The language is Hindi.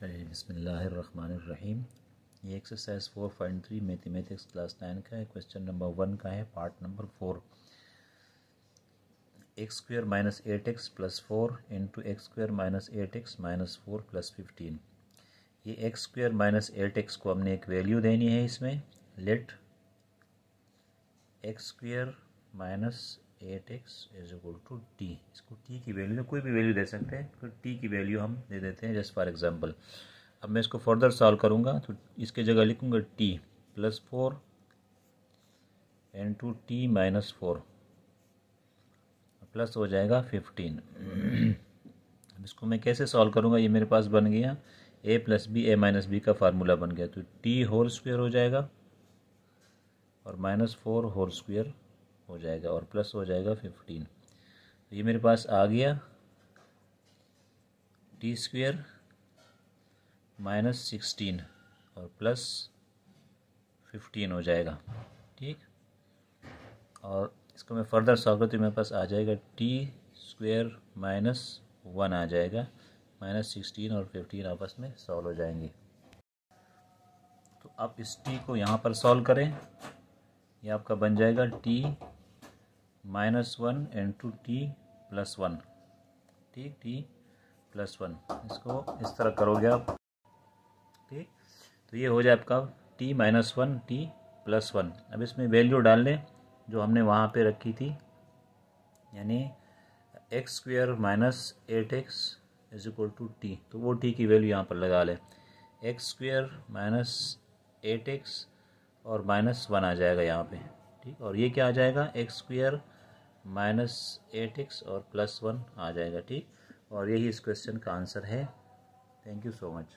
चलिए बिसमीम ये exercise four point three mathematics class nine का है क्वेश्चन नंबर वन का है part number four x square minus eight x plus four into x square minus eight x minus four plus fifteen ये x square minus eight x को हमने एक वैल्यू देनी है इसमें let x square minus eight x is equal to t इसको टी की वैल्यू कोई भी वैल्यू दे सकते हैं तो टी की वैल्यू हम दे देते हैं जस्ट फॉर एग्जांपल अब मैं इसको फर्दर सॉल्व करूँगा तो इसके जगह लिखूँगा t plus four into t minus four plus हो जाएगा फिफ्टीन अब इसको मैं कैसे सॉल्व करूँगा ये मेरे पास बन गया a plus b a minus b का फार्मूला बन गया तो टी होल स्क्वेयर हो जाएगा और माइनस फोर होल स्क्वेयर हो जाएगा और प्लस हो जाएगा फिफ्टीन तो ये मेरे पास आ गया टी स्क्वेयर माइनस सिक्सटीन और प्लस फिफ्टीन हो जाएगा ठीक और इसको मैं फर्दर सॉल्व करती तो मेरे पास आ जाएगा टी स्क्वेयर माइनस वन आ जाएगा माइनस सिक्सटीन और फिफ्टीन आपस में सॉल्व हो जाएंगे तो आप इस टी को यहाँ पर सॉल्व करें ये आपका बन जाएगा t minus one into t plus one ठीक टी प्लस वन इसको इस तरह करोगे आप ठीक तो ये हो जाए आपका t minus one t plus one अब इसमें वैल्यू डाल लें जो हमने वहाँ पे रखी थी यानी x square minus eight x is equal to t तो वो टी की वैल्यू यहाँ पर लगा लें x square minus eight x और माइनस वन आ जाएगा यहाँ पे ठीक और ये क्या आ जाएगा x square minus eight x और प्लस वन आ जाएगा ठीक और यही इस क्वेश्चन का आंसर है थैंक यू सो मच